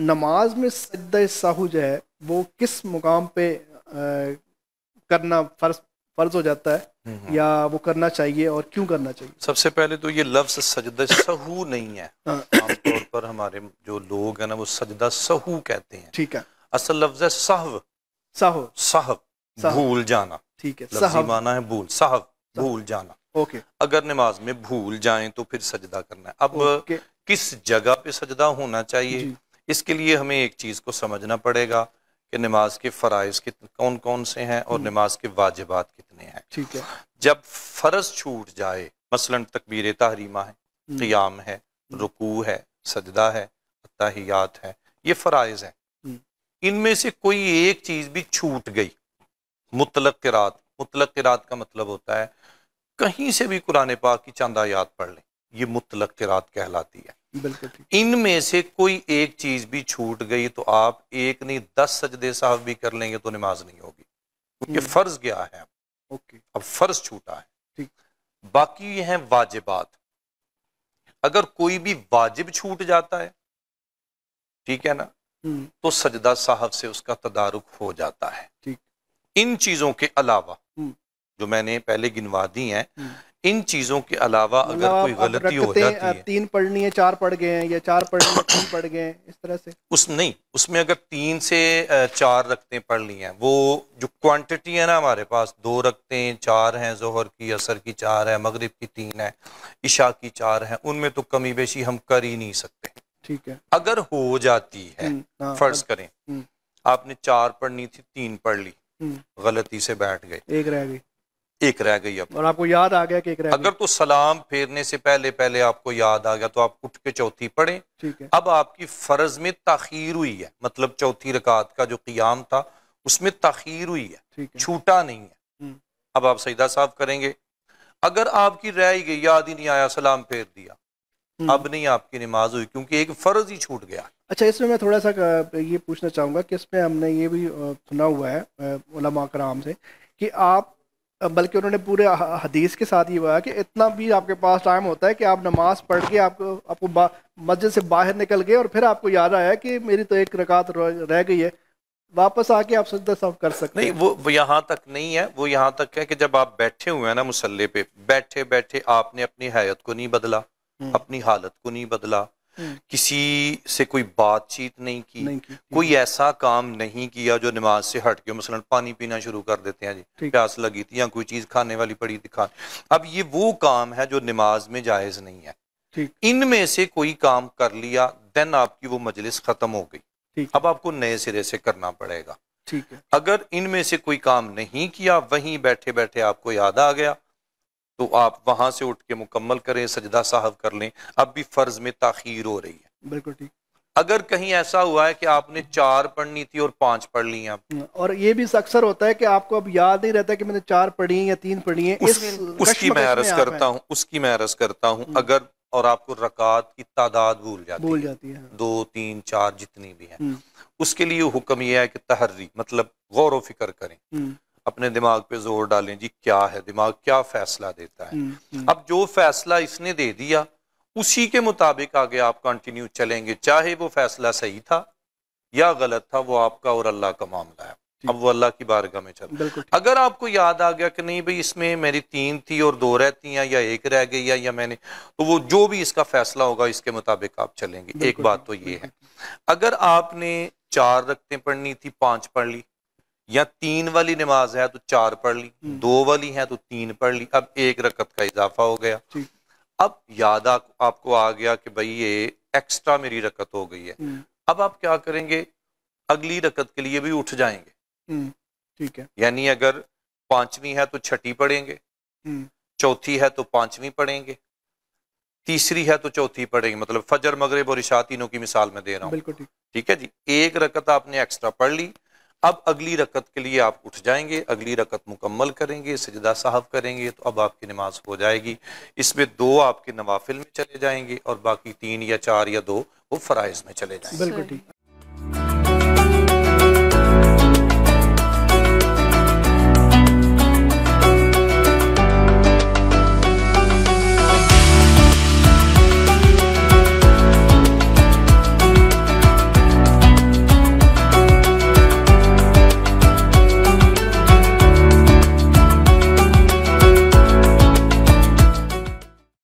नमाज में सद साहू जो है वो किस मुकाम पे आ, करना फर्ज फर्ज हो जाता है या वो करना चाहिए और क्यों करना चाहिए सबसे पहले तो ये लफ्ज सजद सहू नहीं है हाँ। आमतौर पर हमारे जो लोग हैं ना वो सजदा सहू कहते हैं ठीक है असल लफ्ज है सहव साहब साहब भूल जाना ठीक है लफ्जी माना है भूल साहब भूल जाना ओके अगर नमाज में भूल जाए तो फिर सजदा करना है अब किस जगह पे सजदा होना चाहिए इसके लिए हमें एक चीज़ को समझना पड़ेगा कि नमाज के फ़रज़ कितने कौन कौन से हैं और हम्म। नमाज के वाजिबात कितने हैं ठीक है जब फ़र्ज छूट जाए मसलन तकबीर तहरीमा है हम्म। क्याम है हम्म। रुकू है सजदा है तहियात है ये फ़रज़ हैं इनमें से कोई एक चीज़ भी छूट गई मुतलक किरात मुतलक रात का मतलब होता है कहीं से भी कुरान पाक की चांदा याद पढ़ लें ये मुतलक रात कहलाती है इनमें से कोई एक चीज भी छूट गई तो आप एक नहीं दस सजदे साहब भी कर लेंगे तो नमाज नहीं होगी क्योंकि हम्म। फर्ज गया है ओके अब फर्ज छूटा है ठीक बाकी ये है वाजिबात अगर कोई भी वाजिब छूट जाता है ठीक है ना हम्म। तो सजदा साहब से उसका तदारुक हो जाता है ठीक इन चीजों के अलावा हम्म। जो मैंने पहले गिनवा दी हैं इन चीज़ों के अलावा अगर मतलब कोई गलती हो जाती है तीन पढ़नी है चार पढ़ गए हैं या चार पढ़नी है तीन पढ़ गए हैं इस तरह से उस नहीं उसमें अगर तीन से चार रखते पढ़ ली हैं वो जो क्वांटिटी है ना हमारे पास दो रखते हैं चार हैं जोहर की असर की चार है मगरब की तीन है ईशा की चार है उनमें तो कमी बेशी हम कर ही नहीं सकते ठीक है अगर हो जाती है हम्म, हाँ, फर्ज करें हम्म। आपने चार पढ़नी थी तीन पढ़ ली हम्म। गलती से बैठ गए एक रह गई एक रह गई अब और आपको याद आ गया कि एक रह अगर तो सलाम फेरने से पहले पहले आपको याद आ गया तो आप उठ के चौथी पढ़े ठीक है अब आपकी फर्ज में तखीर हुई है मतलब चौथी रकात का जो क्याम था उसमें तखीर हुई है छूटा नहीं है हम्म। अब आप सईदा साहब करेंगे अगर आपकी रह ही गई याद ही नहीं आया सलाम फेर दिया हम्म। अब नहीं आपकी नमाज हुई क्योंकि एक फर्ज ही छूट गया अच्छा इसमें मैं थोड़ा सा ये पूछना चाहूंगा कि इसमें हमने ये भी सुना हुआ है से कि आप बल्कि उन्होंने पूरे हदीस के साथ ये बताया कि इतना भी आपके पास टाइम होता है कि आप नमाज पढ़ के आपको आपको मस्जिद से बाहर निकल गए और फिर आपको याद आया कि मेरी तो एक रकात रह गई है वापस आके आप सजदा सब कर सकते नहीं वो, वो यहाँ तक नहीं है वो यहाँ तक है कि जब आप बैठे हुए हैं ना मुसल्ले पे बैठे बैठे आपने अपनी हैत को नहीं बदला हम्म। अपनी हालत को नहीं बदला हम्म। किसी से कोई बातचीत नहीं की, नहीं की कोई ऐसा काम नहीं किया जो नमाज से हट के मसलन पानी पीना शुरू कर देते हैं जी प्यास लगी थी या कोई चीज़ खाने वाली पड़ी थी अब ये वो काम है जो नमाज में जायज़ नहीं है इनमें से कोई काम कर लिया देन आपकी वो मजलिस ख़त्म हो गई अब आपको नए सिरे से करना पड़ेगा ठीक है अगर इनमें से कोई काम नहीं किया वहीं बैठे बैठे आपको याद आ गया तो आप वहां से उठ के मुकम्मल करें सजदा साहब कर लें अब भी फ़र्ज में ताखीर हो रही है बिल्कुल ठीक अगर कहीं ऐसा हुआ है कि आपने चार पढ़नी थी और पांच पढ़ ली आप और ये भी अक्सर होता है कि आपको अब याद नहीं रहता कि मैंने चार पढ़ी या तीन पढ़ी है उस, उसकी मैं अरज करता हूँ उसकी मैं अरज करता हूँ हम्म। अगर और आपको रकात की तादाद भूल जाती भूल जाती है दो तीन चार जितनी भी है हम्म। उसके लिए हुक्म यह है कि तहर्री मतलब गौर व फिक्र करें हम्म। अपने दिमाग पे जोर डालें जी क्या है दिमाग क्या फैसला देता है हम्म, हम्म। अब जो फैसला इसने दे दिया उसी के मुताबिक आगे आप कंटिन्यू चलेंगे चाहे वो फैसला सही था या गलत था वो आपका और अल्लाह का मामला है अब वो अल्लाह की बारगाह में चल अगर आपको याद आ गया कि नहीं भाई इसमें मेरी तीन थी और दो रहती हैं या एक रह गई है या मैंने तो वो जो भी इसका फैसला होगा इसके मुताबिक आप चलेंगे एक बात तो ये है अगर आपने चार रखते पढ़नी थी पांच पढ़ ली या तीन वाली नमाज है तो चार पढ़ ली हम्म। दो वाली है तो तीन पढ़ ली अब एक रकत का इजाफा हो गया अब याद आपको आ गया कि भाई ये एक्स्ट्रा मेरी रकत हो गई है हम्म। अब आप क्या करेंगे अगली रकत के लिए भी उठ जाएंगे हम्म। ठीक है यानी अगर पांचवी है तो छठी पढ़ेंगे चौथी है तो पांचवी पढ़ेंगे तीसरी है तो चौथी पढ़ेंगे मतलब फजर मगरब और इशा तीनों की मिसाल में दे रहा हूँ ठीक है जी एक रकत आपने एक्स्ट्रा पढ़ ली अब अगली रकत के लिए आप उठ जाएंगे अगली रकत मुकम्मल करेंगे सजदा साहब करेंगे तो अब आपकी नमाज हो जाएगी इसमें दो आपके नवाफिल में चले जाएंगे और बाकी तीन या चार या दो वो फ़राइज़ में चले जाएंगे बिल्कुल ठीक